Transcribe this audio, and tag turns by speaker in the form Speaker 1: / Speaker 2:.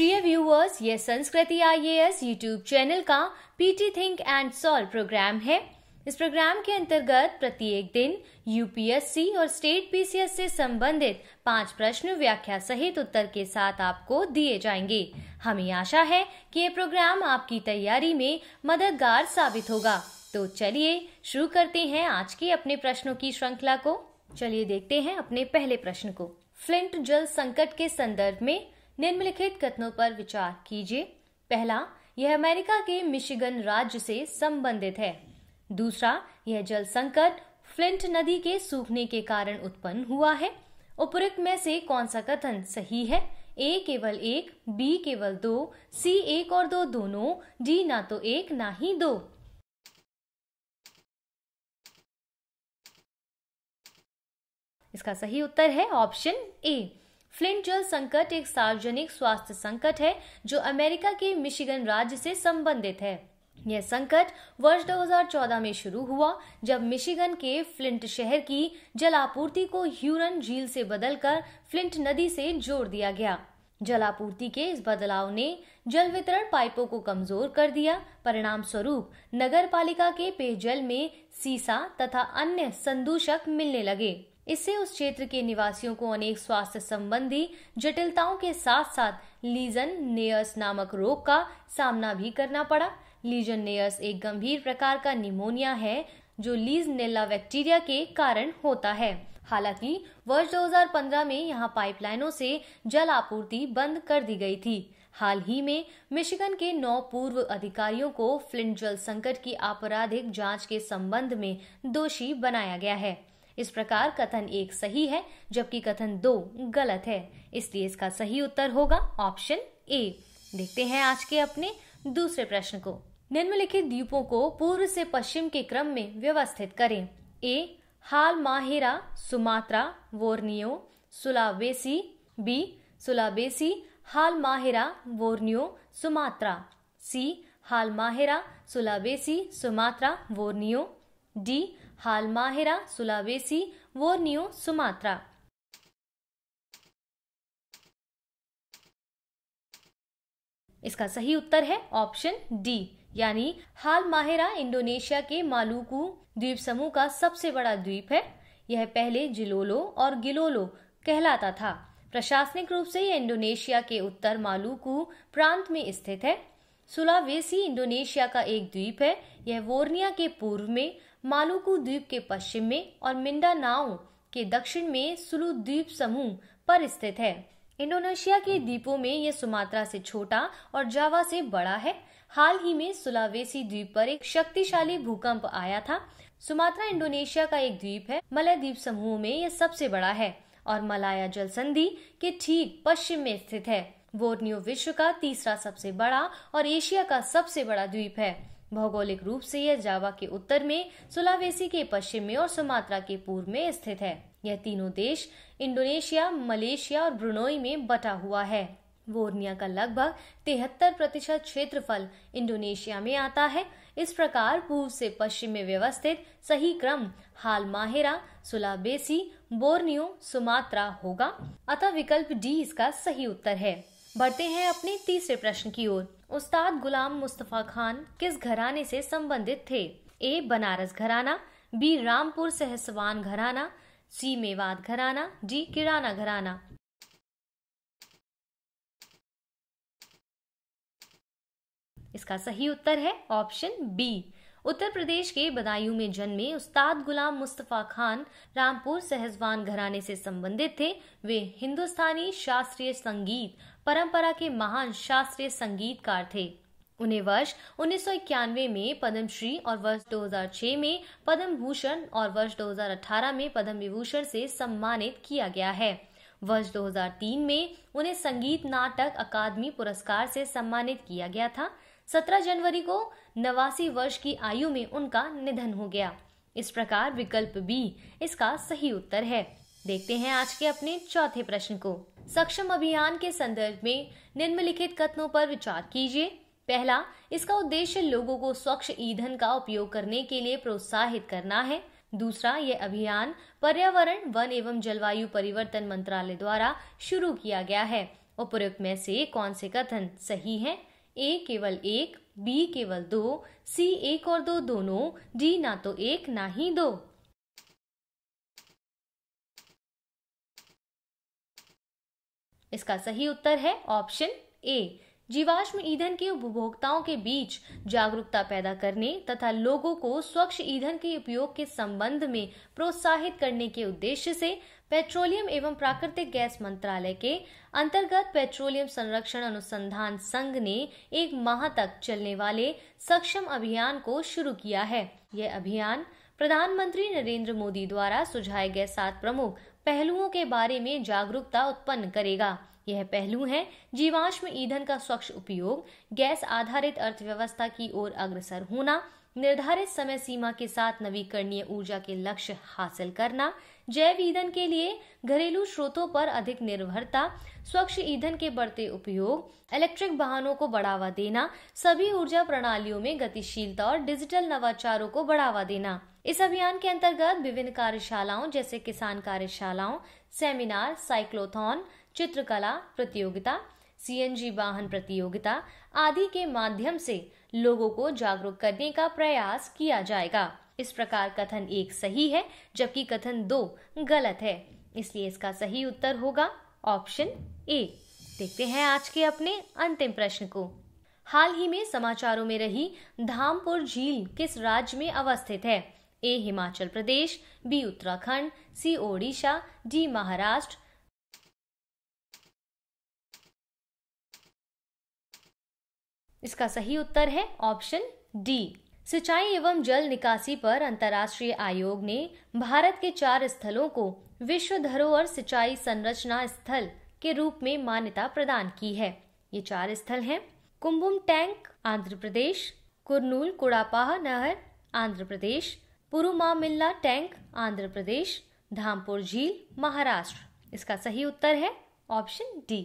Speaker 1: प्रिय व्यूअर्स ये Sanskriti IAS YouTube channel का PT think and solve program है इस प्रोग्राम के अंतर्गत प्रत्येक दिन यूपीएससी और स्टेट पीसीएस से संबंधित पांच प्रश्न व्याख्या सहित उत्तर के साथ आपको दिए जाएंगे हमें आशा है कि ये प्रोग्राम आपकी तैयारी में मददगार साबित होगा तो चलिए शुरू करते हैं आज के अपने प्रश्नों की श्रृंखला को चलिए देखते हैं अपने पहले प्रश्न को फ्लिंट जल संकट के संदर्भ में निम्नलिखित कथनों पर विचार कीजिए पहला यह अमेरिका के मिशिगन राज्य से संबंधित है दूसरा यह जल संकट फ्लिंट नदी के सूखने के कारण उत्पन्न हुआ है उपरोक्त में से कौन सा कथन सही है ए केवल एक बी केवल दो सी एक और दो दोनों डी ना तो
Speaker 2: एक ना ही दो
Speaker 1: इसका सही उत्तर है ऑप्शन ए फ्लिंट जल संकट एक सार्वजनिक स्वास्थ्य संकट है जो अमेरिका के मिशिगन राज्य से संबंधित है यह संकट वर्ष 2014 में शुरू हुआ जब मिशिगन के फ्लिंट शहर की जलापूर्ति को ह्यूरन झील से बदलकर फ्लिंट नदी से जोड़ दिया गया जलापूर्ति के इस बदलाव ने जल वितरण पाइपों को कमजोर कर दिया परिणाम स्वरूप नगर पालिका के पेयजल में सीसा तथा अन्य संदूषक मिलने लगे इससे उस क्षेत्र के निवासियों को अनेक स्वास्थ्य संबंधी जटिलताओं के साथ साथ लीजन नेयर्स नामक रोग का सामना भी करना पड़ा लीजन नेयर्स एक गंभीर प्रकार का निमोनिया है जो लीज नेला बैक्टीरिया के कारण होता है हालांकि वर्ष 2015 में यहां पाइपलाइनों से जल आपूर्ति बंद कर दी गई थी हाल ही में मिशिगन के नौ पूर्व अधिकारियों को फ्लिंट जल संकट की आपराधिक जांच के संबंध में दोषी बनाया गया है इस प्रकार कथन एक सही है जबकि कथन दो गलत है इसलिए इसका सही उत्तर होगा ऑप्शन ए देखते हैं आज के अपने दूसरे प्रश्न को निम्नलिखित द्वीपों को पूर्व से पश्चिम के क्रम में व्यवस्थित करें A Halmahera Sumatra Borneo Sulawesi B Sulawesi Halmahera Borneo Sumatra C Halmahera Sulawesi Sumatra Borneo D Halmahera Sulawesi Borneo Sumatra इसका सही उत्तर है ऑप्शन डी यानी हाल माहिरा इंडोनेशिया के मालूकू द्वीप समूह का सबसे बड़ा द्वीप है यह पहले जिलोलो और गिलोलो कहलाता था प्रशासनिक रूप से यह इंडोनेशिया के उत्तर मालुकू प्रांत में स्थित है सुलावेसी इंडोनेशिया का एक द्वीप है यह वोर्निया के पूर्व में मालुकू द्वीप के पश्चिम में और मिंडानाओ के दक्षिण में सुलु द्वीप समूह पर स्थित है इंडोनेशिया के द्वीपों में यह सुमात्रा से छोटा और जावा से बड़ा है हाल ही में सुलावेसी द्वीप पर एक शक्तिशाली भूकंप आया था सुमात्रा इंडोनेशिया का एक द्वीप है मलय द्वीप समूह में यह सबसे बड़ा है और मलाया जल संधि के ठीक पश्चिम में स्थित है बोर्नियो विश्व का तीसरा सबसे बड़ा और एशिया का सबसे बड़ा द्वीप है भौगोलिक रूप से यह जावा के उत्तर में सुलावेसी के पश्चिम में और सुमात्रा के पूर्व में स्थित है यह तीनों देश इंडोनेशिया मलेशिया और ब्रुनोई में बटा हुआ है बोर्निया का लगभग तिहत्तर प्रतिशत क्षेत्रफल इंडोनेशिया में आता है इस प्रकार पूर्व से पश्चिम में व्यवस्थित सही क्रम Halmahera Sulawesi Borneo Sumatra होगा अतः विकल्प डी इसका सही उत्तर है बढ़ते हैं अपने तीसरे प्रश्न की ओर उस्ताद गुलाम मुस्तफ़ा खान किस घराने से संबंधित थे ए बनारस घराना बी रामपुर सहसवान घराना सी मेवात घराना डी किराना घराना
Speaker 2: इसका सही उत्तर है
Speaker 1: ऑप्शन बी उत्तर प्रदेश के बदायूं में जन्मे उस्ताद गुलाम मुस्तफ़ा खान रामपुर सहजवान घराने से संबंधित थे वे हिंदुस्तानी शास्त्रीय संगीत परंपरा के महान शास्त्रीय संगीतकार थे उन्हें वर्ष उन्नीस में पद्मश्री और वर्ष 2006 में पद्म भूषण और वर्ष 2018 में पद्म विभूषण से सम्मानित किया गया है वर्ष 2003 में उन्हें संगीत नाटक अकादमी पुरस्कार से सम्मानित किया गया था 17 जनवरी को नवासी वर्ष की आयु में उनका निधन हो गया इस प्रकार विकल्प बी इसका सही उत्तर है देखते हैं आज के अपने चौथे प्रश्न को सक्षम अभियान के संदर्भ में निम्नलिखित कथनों पर विचार कीजिए पहला इसका उद्देश्य लोगों को स्वच्छ ईंधन का उपयोग करने के लिए प्रोत्साहित करना है दूसरा यह अभियान पर्यावरण वन एवं जलवायु परिवर्तन मंत्रालय द्वारा शुरू किया गया है उपरोक्त में से कौन से कथन सही हैं? ए केवल एक बी केवल दो सी एक और दो दोनों डी ना तो एक ना ही दो इसका सही उत्तर है ऑप्शन ए जीवाश्म ईंधन के उपभोक्ताओं के बीच जागरूकता पैदा करने तथा लोगों को स्वच्छ ईंधन के उपयोग के संबंध में प्रोत्साहित करने के उद्देश्य से पेट्रोलियम एवं प्राकृतिक गैस मंत्रालय के अंतर्गत पेट्रोलियम संरक्षण अनुसंधान संघ ने एक माह तक चलने वाले सक्षम अभियान को शुरू किया है यह अभियान प्रधानमंत्री नरेंद्र मोदी द्वारा सुझाए गए सात प्रमुख पहलुओं के बारे में जागरूकता उत्पन्न करेगा यह पहलू है जीवाश्म ईंधन का स्वच्छ उपयोग गैस आधारित अर्थव्यवस्था की ओर अग्रसर होना निर्धारित समय सीमा के साथ नवीकरणीय ऊर्जा के लक्ष्य हासिल करना जैव ईंधन के लिए घरेलू स्रोतों पर अधिक निर्भरता स्वच्छ ईंधन के बढ़ते उपयोग इलेक्ट्रिक वाहनों को बढ़ावा देना सभी ऊर्जा प्रणालियों में गतिशीलता और डिजिटल नवाचारों को बढ़ावा देना इस अभियान के अंतर्गत विभिन्न कार्यशालाओं जैसे किसान कार्यशालाओं सेमिनार साइक्लोथॉन चित्रकला प्रतियोगिता सीएनजी वाहन प्रतियोगिता आदि के माध्यम से लोगों को जागरूक करने का प्रयास किया जाएगा इस प्रकार कथन एक सही है जबकि कथन दो गलत है इसलिए इसका सही उत्तर होगा ऑप्शन ए देखते हैं आज के अपने अंतिम प्रश्न को हाल ही में समाचारों में रही धामपुर झील किस राज्य में अवस्थित है A Himachal Pradesh B Uttarakhand C Odisha D Maharashtra
Speaker 2: इसका सही उत्तर है ऑप्शन
Speaker 1: डी सिंचाई एवं जल निकासी पर अंतर्राष्ट्रीय आयोग ने भारत के चार स्थलों को विश्व धरोहर सिंचाई संरचना स्थल के रूप में मान्यता प्रदान की है ये चार स्थल हैं कुंभुम टैंक आंध्र प्रदेश कुरनूल कुड़ापाह नहर आंध्र प्रदेश पुरुमामिल्ला टैंक आंध्र प्रदेश धामपुर झील महाराष्ट्र इसका सही उत्तर है ऑप्शन डी